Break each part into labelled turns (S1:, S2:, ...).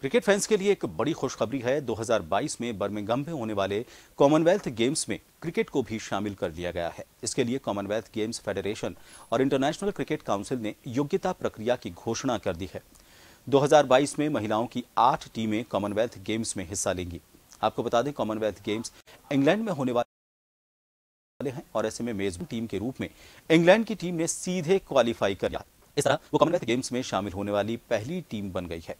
S1: cricket fans के लिए एक बड़ी खुशखबरी है 2022 में बर्मिंगम में होने वाले कॉमनवेल्थ गेम्स में क्रिकेट को भी शामिल कर लिया गया है इसके लिए कॉमनवेल्थ गेम्स फेडरेशन और इंटरनेशनल क्रिकेट काउंसिल ने योग्यता प्रक्रिया की घोषणा कर दी है 2022 में महिलाओं की आठ टीमें कॉमनवेल्थ गेम्स में हिस्सा लेंगी आपको बता दें कॉमनवेल्थ गेम्स इंग्लैंड में होने वाले हैं और ऐसे में मेजबान टीम के रूप में इंग्लैंड की टीम ने सीधे क्वालिफाई कर लिया इस तरह वो कॉमनवेल्थ गेम्स में शामिल होने वाली पहली टीम बन गई है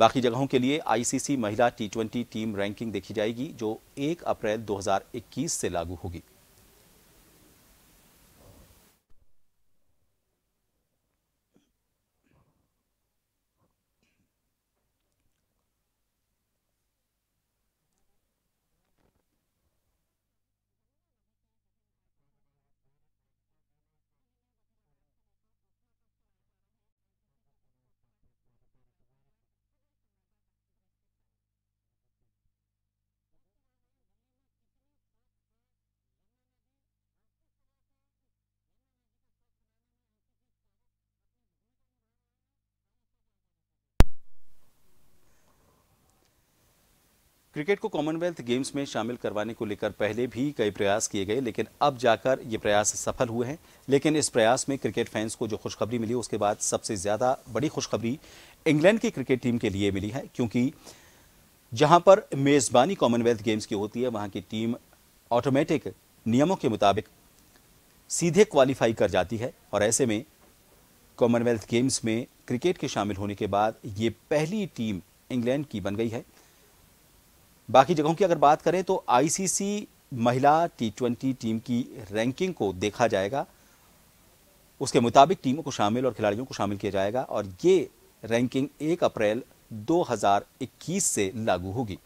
S1: बाकी जगहों के लिए आईसीसी महिला टी20 टीम रैंकिंग देखी जाएगी जो 1 अप्रैल 2021 से लागू होगी क्रिकेट को कॉमनवेल्थ गेम्स में शामिल करवाने को लेकर पहले भी कई प्रयास किए गए लेकिन अब जाकर ये प्रयास सफल हुए हैं लेकिन इस प्रयास में क्रिकेट फैंस को जो खुशखबरी मिली उसके बाद सबसे ज़्यादा बड़ी खुशखबरी इंग्लैंड की क्रिकेट टीम के लिए मिली है क्योंकि जहां पर मेज़बानी कॉमनवेल्थ गेम्स की होती है वहां की टीम ऑटोमेटिक नियमों के मुताबिक सीधे क्वालिफाई कर जाती है और ऐसे में कॉमनवेल्थ गेम्स में क्रिकेट के शामिल होने के बाद ये पहली टीम इंग्लैंड की बन गई है बाकी जगहों की अगर बात करें तो आईसीसी महिला टी ट्वेंटी टीम की रैंकिंग को देखा जाएगा उसके मुताबिक टीमों को शामिल और खिलाड़ियों को शामिल किया जाएगा और ये रैंकिंग एक अप्रैल 2021 से लागू होगी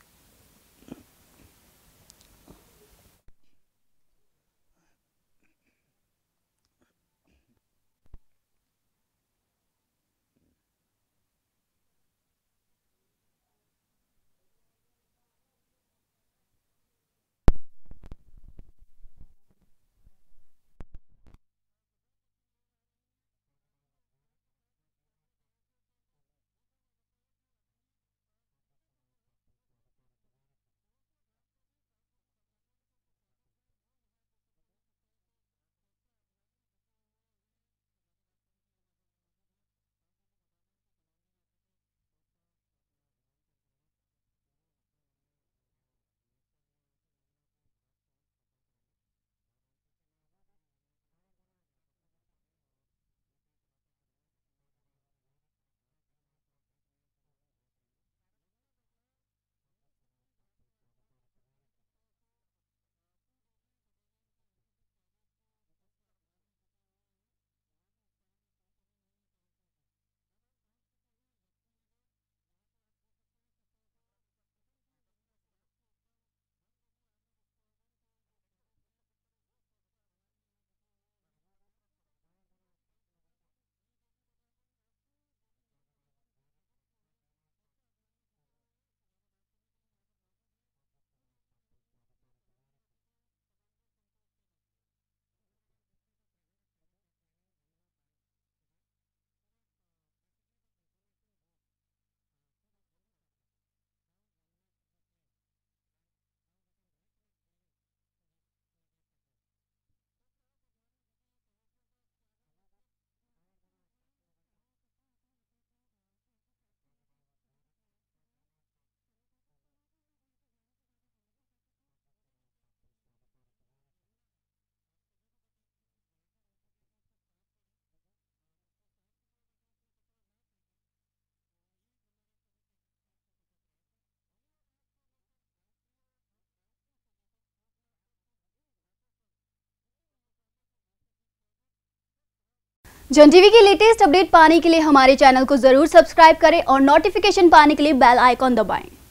S1: जन टीवी की लेटेस्ट अपडेट पाने के लिए हमारे चैनल को जरूर सब्सक्राइब करें और नोटिफिकेशन पाने के लिए बेल आइकॉन दबाएं